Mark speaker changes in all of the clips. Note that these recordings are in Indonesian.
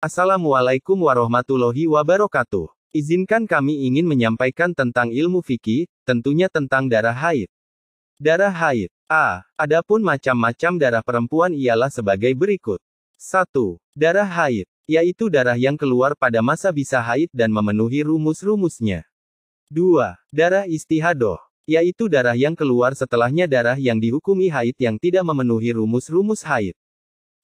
Speaker 1: Assalamualaikum warahmatullahi wabarakatuh. Izinkan kami ingin menyampaikan tentang ilmu fikih, tentunya tentang darah haid. Darah haid. A. Adapun macam-macam darah perempuan ialah sebagai berikut. 1. Darah haid, yaitu darah yang keluar pada masa bisa haid dan memenuhi rumus-rumusnya. 2. Darah istihadoh, yaitu darah yang keluar setelahnya darah yang dihukumi haid yang tidak memenuhi rumus-rumus haid.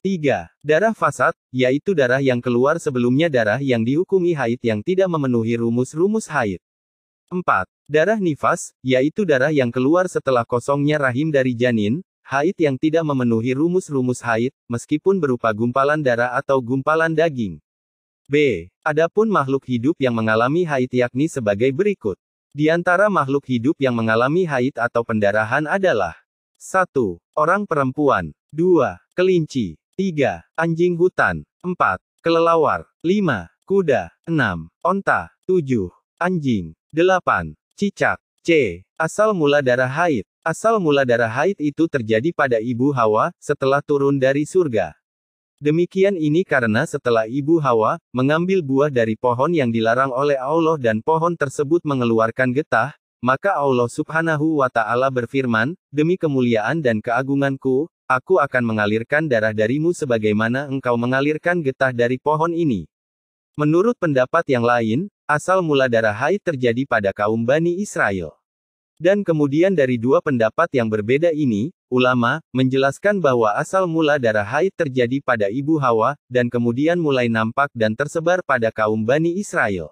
Speaker 1: 3. Darah fasad, yaitu darah yang keluar sebelumnya darah yang dihukumi haid yang tidak memenuhi rumus-rumus haid. 4. Darah nifas, yaitu darah yang keluar setelah kosongnya rahim dari janin, haid yang tidak memenuhi rumus-rumus haid, meskipun berupa gumpalan darah atau gumpalan daging. B. Adapun makhluk hidup yang mengalami haid yakni sebagai berikut. Di antara makhluk hidup yang mengalami haid atau pendarahan adalah 1. Orang perempuan 2. Kelinci 3. Anjing hutan. 4. Kelelawar. 5. Kuda. 6. Onta. 7. Anjing. 8. Cicak. C. Asal mula darah haid. Asal mula darah haid itu terjadi pada ibu Hawa, setelah turun dari surga. Demikian ini karena setelah ibu Hawa mengambil buah dari pohon yang dilarang oleh Allah dan pohon tersebut mengeluarkan getah, maka Allah Subhanahu wa Ta'ala berfirman, "Demi kemuliaan dan keagunganku, Aku akan mengalirkan darah darimu sebagaimana engkau mengalirkan getah dari pohon ini. Menurut pendapat yang lain, asal mula darah haid terjadi pada kaum Bani Israel. Dan kemudian dari dua pendapat yang berbeda ini, ulama menjelaskan bahwa asal mula darah haid terjadi pada ibu Hawa, dan kemudian mulai nampak dan tersebar pada kaum Bani Israel.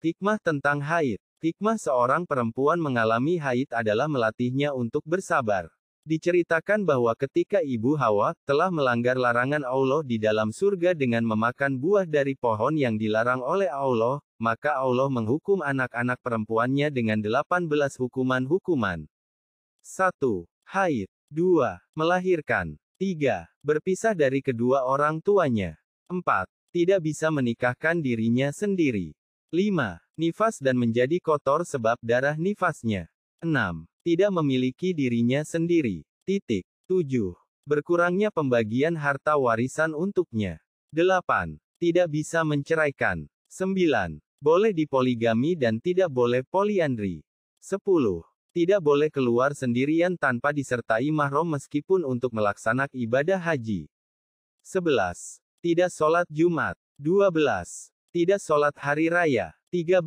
Speaker 1: Hikmah tentang haid Hikmah seorang perempuan mengalami haid adalah melatihnya untuk bersabar. Diceritakan bahwa ketika Ibu Hawa telah melanggar larangan Allah di dalam surga dengan memakan buah dari pohon yang dilarang oleh Allah, maka Allah menghukum anak-anak perempuannya dengan 18 hukuman-hukuman. 1. Haid 2. Melahirkan 3. Berpisah dari kedua orang tuanya 4. Tidak bisa menikahkan dirinya sendiri 5. Nifas dan menjadi kotor sebab darah nifasnya 6 tidak memiliki dirinya sendiri. Titik. 7. Berkurangnya pembagian harta warisan untuknya. 8. Tidak bisa menceraikan. 9. Boleh dipoligami dan tidak boleh poliandri. 10. Tidak boleh keluar sendirian tanpa disertai mahram meskipun untuk melaksanakan ibadah haji. 11. Tidak sholat Jumat. 12. Tidak sholat hari raya. 13.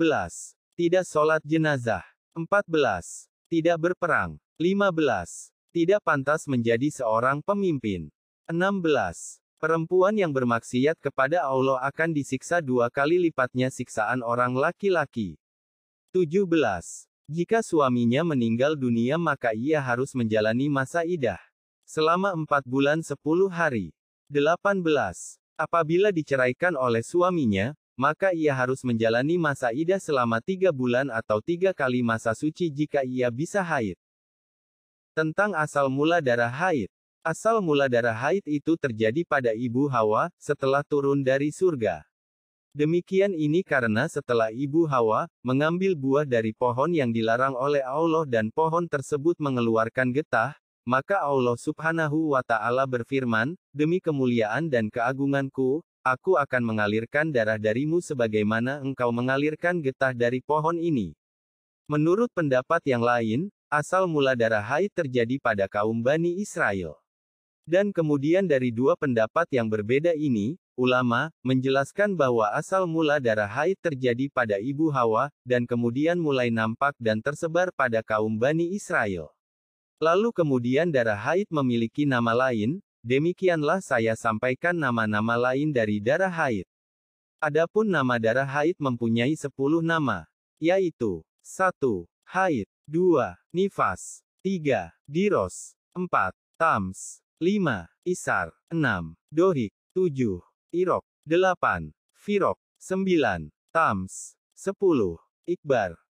Speaker 1: Tidak sholat jenazah. 14. Tidak berperang. 15. Tidak pantas menjadi seorang pemimpin. 16. Perempuan yang bermaksiat kepada Allah akan disiksa dua kali lipatnya siksaan orang laki-laki. 17. Jika suaminya meninggal dunia maka ia harus menjalani masa idah. Selama 4 bulan 10 hari. 18. Apabila diceraikan oleh suaminya, maka ia harus menjalani masa idah selama tiga bulan atau tiga kali masa suci jika ia bisa haid. Tentang asal mula darah haid. Asal mula darah haid itu terjadi pada ibu Hawa, setelah turun dari surga. Demikian ini karena setelah ibu Hawa mengambil buah dari pohon yang dilarang oleh Allah dan pohon tersebut mengeluarkan getah, maka Allah Subhanahu wa Ta'ala berfirman, "Demi kemuliaan dan keagunganku, aku akan mengalirkan darah darimu sebagaimana engkau mengalirkan getah dari pohon ini. Menurut pendapat yang lain, asal mula darah haid terjadi pada kaum Bani Israel. Dan kemudian dari dua pendapat yang berbeda ini, ulama menjelaskan bahwa asal mula darah haid terjadi pada ibu Hawa, dan kemudian mulai nampak dan tersebar pada kaum Bani Israel. Lalu kemudian darah haid memiliki nama lain, Demikianlah saya sampaikan nama-nama lain dari darah haid. Adapun nama darah haid mempunyai 10 nama, yaitu 1. Haid 2. Nifas 3. Diros 4. Tams 5. Isar 6. Dohik 7. Irok 8. Firok 9. Tams 10. Ikbar